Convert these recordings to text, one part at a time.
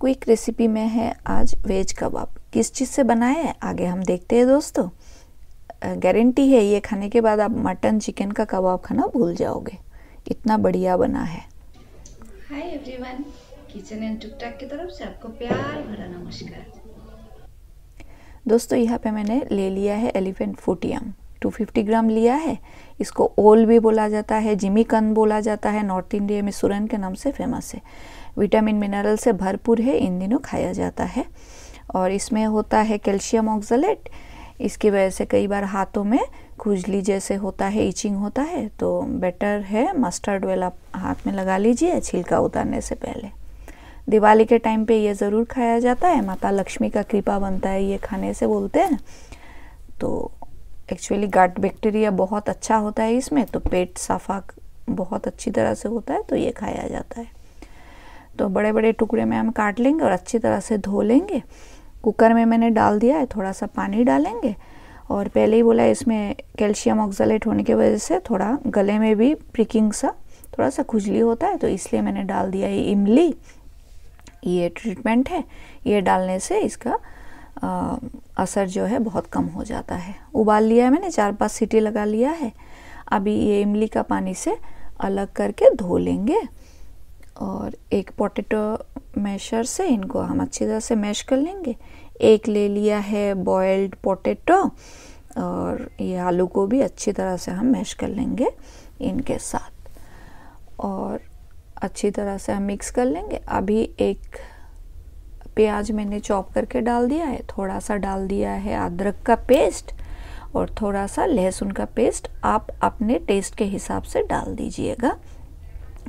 quick recipe में है आज वेज कबाब किस चीज़ से बनाए हैं आगे हम देखते हैं दोस्तों गारंटी है ये खाने के बाद आप मटन चिकन का कबाब खाना भूल जाओगे इतना बढ़िया बना है हाय एवरीवन किचन एंड टुक की तरफ से आपको प्यार भरा नमस्कार दोस्तों यहाँ पे मैंने ले लिया है एलिफेंट फोटियम 250 ग्राम लिया है इसको ओल भी बोला जाता है जिमी कन बोला जाता है नॉर्थ इंडिया में सुरन के नाम से फेमस है विटामिन मिनरल से भरपूर है इन दिनों खाया जाता है और इसमें होता है कैल्शियम ऑक्जलेट इसकी वजह से कई बार हाथों में खुजली जैसे होता है इचिंग होता है तो बेटर है मस्टर्ड ऑयल आप हाथ में लगा लीजिए छिलका उतारने से पहले दिवाली के टाइम पे ये ज़रूर खाया जाता है माता लक्ष्मी का कृपा बनता है ये खाने से बोलते हैं तो एक्चुअली गाट बैक्टीरिया बहुत अच्छा होता है इसमें तो पेट साफा बहुत अच्छी तरह से होता है तो ये खाया जाता है तो बड़े बड़े टुकड़े में हम काट लेंगे और अच्छी तरह से धो लेंगे कुकर में मैंने डाल दिया है थोड़ा सा पानी डालेंगे और पहले ही बोला इसमें कैल्शियम ऑक्सलेट होने की वजह से थोड़ा गले में भी प्रिकिंग सा थोड़ा सा खुजली होता है तो इसलिए मैंने डाल दिया ये इमली ये ट्रीटमेंट है ये डालने से इसका आ, असर जो है बहुत कम हो जाता है उबाल लिया है मैंने चार पांच सीटी लगा लिया है अभी ये इमली का पानी से अलग करके धो लेंगे और एक पोटैटो मैशर से इनको हम अच्छी तरह से मैश कर लेंगे एक ले लिया है बॉयल्ड पोटैटो और ये आलू को भी अच्छी तरह से हम मैश कर लेंगे इनके साथ और अच्छी तरह से हम मिक्स कर लेंगे अभी एक प्याज मैंने चॉप करके डाल दिया है थोड़ा सा डाल दिया है अदरक का पेस्ट और थोड़ा सा लहसुन का पेस्ट आप अपने टेस्ट के हिसाब से डाल दीजिएगा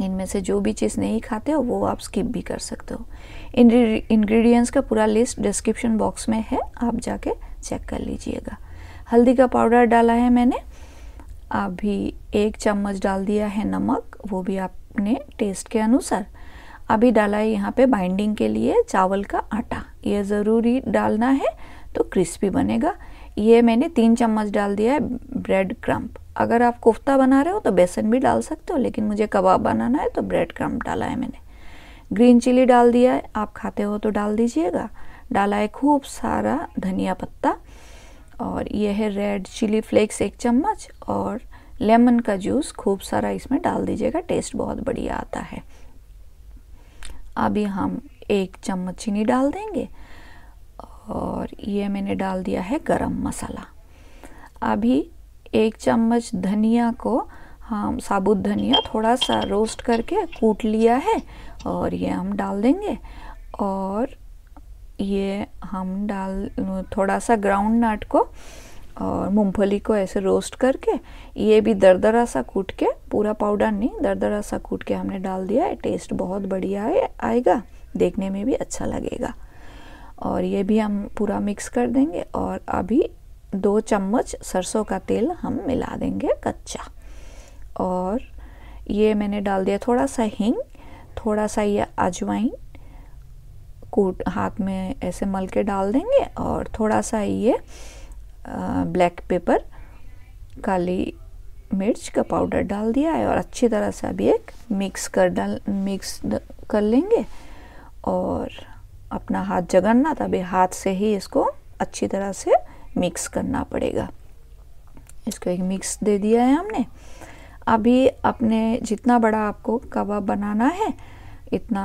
इनमें से जो भी चीज़ नहीं खाते हो वो आप स्किप भी कर सकते हो इंग्रेडिएंट्स का पूरा लिस्ट डिस्क्रिप्शन बॉक्स में है आप जाके चेक कर लीजिएगा हल्दी का पाउडर डाला है मैंने अभी एक चम्मच डाल दिया है नमक वो भी आपने टेस्ट के अनुसार अभी डाला है यहाँ पे बाइंडिंग के लिए चावल का आटा ये ज़रूरी डालना है तो क्रिस्पी बनेगा ये मैंने तीन चम्मच डाल दिया है ब्रेड क्रम्प अगर आप कोफ्ता बना रहे हो तो बेसन भी डाल सकते हो लेकिन मुझे कबाब बनाना है तो ब्रेड क्रम्प डाला है मैंने ग्रीन चिली डाल दिया है आप खाते हो तो डाल दीजिएगा डाला है खूब सारा धनिया पत्ता और यह है रेड चिली फ्लेक्स एक चम्मच और लेमन का जूस खूब सारा इसमें डाल दीजिएगा टेस्ट बहुत बढ़िया आता है अभी हम एक चम्मच चीनी डाल देंगे और ये मैंने डाल दिया है गरम मसाला अभी एक चम्मच धनिया को हम साबुत धनिया थोड़ा सा रोस्ट करके कूट लिया है और ये हम डाल देंगे और ये हम डाल थोड़ा सा ग्राउंड नट को और मूंगफली को ऐसे रोस्ट करके ये भी दरदरा सा कूट के पूरा पाउडर नहीं दरदरा सा कूट के हमने डाल दिया है टेस्ट बहुत बढ़िया आएगा देखने में भी अच्छा लगेगा और ये भी हम पूरा मिक्स कर देंगे और अभी दो चम्मच सरसों का तेल हम मिला देंगे कच्चा और ये मैंने डाल दिया थोड़ा सा हींग थोड़ा सा ये अजवाइन कूट हाथ में ऐसे मल के डाल देंगे और थोड़ा सा ये ब्लैक पेपर काली मिर्च का पाउडर डाल दिया है और अच्छी तरह से अभी एक मिक्स कर डाल मिक्स कर लेंगे और अपना हाथ जगन्नाथ अभी हाथ से ही इसको अच्छी तरह से मिक्स करना पड़ेगा इसको एक मिक्स दे दिया है हमने अभी अपने जितना बड़ा आपको कबाब बनाना है इतना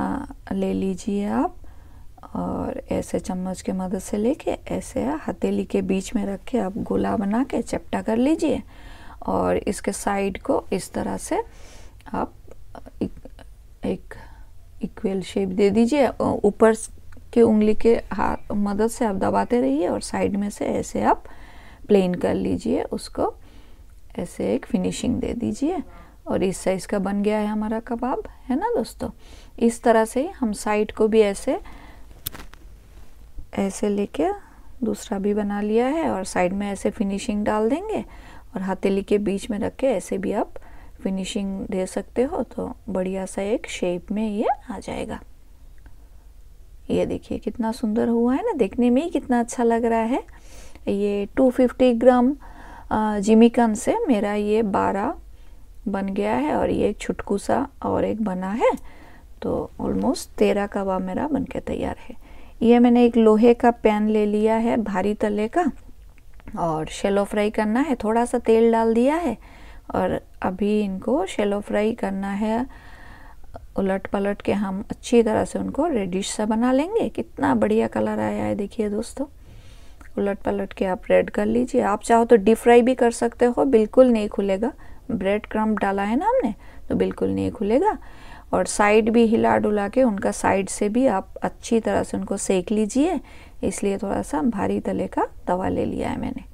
ले लीजिए आप और ऐसे चम्मच के मदद से लेके ऐसे हथेली के बीच में रख के आप गोला बना के चपटा कर लीजिए और इसके साइड को इस तरह से आप एक इक्वल शेप दे दीजिए ऊपर कि उंगली के हाथ मदद से आप दबाते रहिए और साइड में से ऐसे आप प्लेन कर लीजिए उसको ऐसे एक फिनिशिंग दे दीजिए और इस साइज़ का बन गया है हमारा कबाब है ना दोस्तों इस तरह से हम साइड को भी ऐसे ऐसे लेके दूसरा भी बना लिया है और साइड में ऐसे फिनिशिंग डाल देंगे और हथेली के बीच में रख के ऐसे भी आप फिनिशिंग दे सकते हो तो बढ़िया सा एक शेप में ये आ जाएगा ये देखिए कितना सुंदर हुआ है ना देखने में ही कितना अच्छा लग रहा है ये 250 ग्राम जिमिकन से मेरा ये 12 बन गया है और ये एक छुटकू सा और एक बना है तो ऑलमोस्ट तेरह कबाब मेरा बन के तैयार है ये मैंने एक लोहे का पैन ले लिया है भारी तले का और शेलो फ्राई करना है थोड़ा सा तेल डाल दिया है और अभी इनको शेलो फ्राई करना है उलट पलट के हम अच्छी तरह से उनको रेडिश सा बना लेंगे कितना बढ़िया कलर आया है देखिए दोस्तों उलट पलट के आप रेड कर लीजिए आप चाहो तो डीप फ्राई भी कर सकते हो बिल्कुल नहीं खुलेगा ब्रेड क्रम डाला है ना हमने तो बिल्कुल नहीं खुलेगा और साइड भी हिला डुला के उनका साइड से भी आप अच्छी तरह से उनको सेक लीजिए इसलिए थोड़ा सा भारी तले का तवा ले लिया है मैंने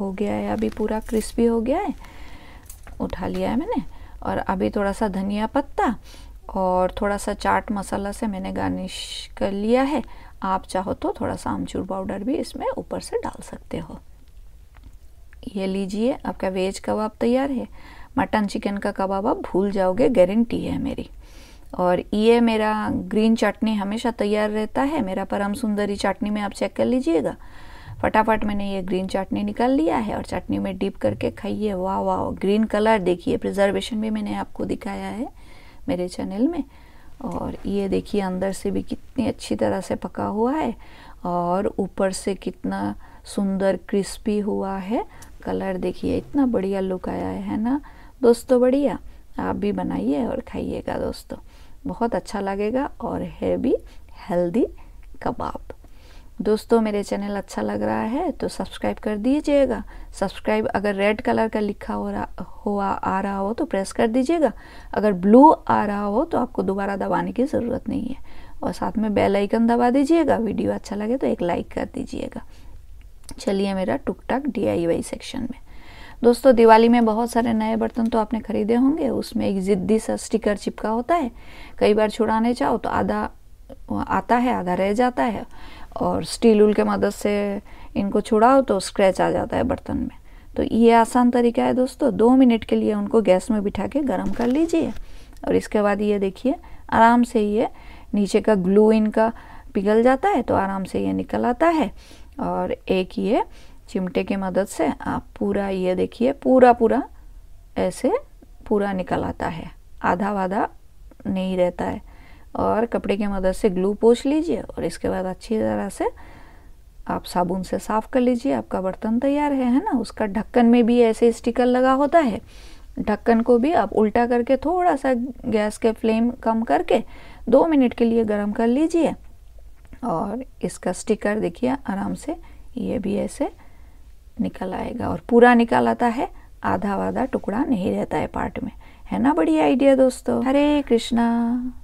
हो गया है अभी पूरा क्रिस्पी हो गया है उठा लिया है मैंने और अभी थोड़ा सा धनिया पत्ता और थोड़ा सा चाट मसाला से मैंने गार्निश कर लिया है आप चाहो तो थोड़ा सा आमचूर पाउडर भी इसमें ऊपर से डाल सकते हो ये लीजिए आपका वेज कबाब तैयार है मटन चिकन का कबाब आप भूल जाओगे गारंटी है मेरी और ये मेरा ग्रीन चटनी हमेशा तैयार रहता है मेरा परम सुंदरी चटनी में आप चेक कर लीजिएगा फटाफट मैंने ये ग्रीन चटनी निकाल लिया है और चटनी में डीप करके खाइए वाह वाह ग्रीन कलर देखिए प्रिजर्वेशन भी मैंने आपको दिखाया है मेरे चैनल में और ये देखिए अंदर से भी कितनी अच्छी तरह से पका हुआ है और ऊपर से कितना सुंदर क्रिस्पी हुआ है कलर देखिए इतना बढ़िया लुक आया है ना दोस्तों बढ़िया आप भी बनाइए और खाइएगा दोस्तों बहुत अच्छा लगेगा और है भी हेल्दी कबाब दोस्तों मेरे चैनल अच्छा लग रहा है तो सब्सक्राइब कर दीजिएगा सब्सक्राइब अगर रेड कलर का लिखा हो रहा हुआ आ रहा हो तो प्रेस कर दीजिएगा अगर ब्लू आ रहा हो तो आपको दोबारा दबाने की ज़रूरत नहीं है और साथ में बेल आइकन दबा दीजिएगा वीडियो अच्छा लगे तो एक लाइक कर दीजिएगा चलिए मेरा टुक टाक डी सेक्शन में दोस्तों दिवाली में बहुत सारे नए बर्तन तो आपने खरीदे होंगे उसमें एक ज़िद्दी सा स्टिकर चिपका होता है कई बार छुड़ाने चाहो तो आधा आता है आधा रह जाता है और स्टील उल के मदद से इनको छुड़ाओ तो स्क्रैच आ जाता है बर्तन में तो ये आसान तरीका है दोस्तों दो मिनट के लिए उनको गैस में बिठा के गर्म कर लीजिए और इसके बाद ये देखिए आराम से ये नीचे का ग्लू इनका पिघल जाता है तो आराम से ये निकल आता है और एक ये चिमटे की मदद से आप पूरा ये देखिए पूरा पूरा ऐसे पूरा निकल आता है आधा वाधा नहीं रहता है और कपड़े की मदद से ग्लू पोछ लीजिए और इसके बाद अच्छी तरह से आप साबुन से साफ कर लीजिए आपका बर्तन तैयार है है ना उसका ढक्कन में भी ऐसे स्टिकर लगा होता है ढक्कन को भी आप उल्टा करके थोड़ा सा गैस के फ्लेम कम करके दो मिनट के लिए गर्म कर लीजिए और इसका स्टिकर देखिए आराम से ये भी ऐसे निकल आएगा और पूरा निकल आता है आधा वाधा टुकड़ा नहीं रहता है पार्ट में है ना बढ़िया आइडिया दोस्तों हरे कृष्णा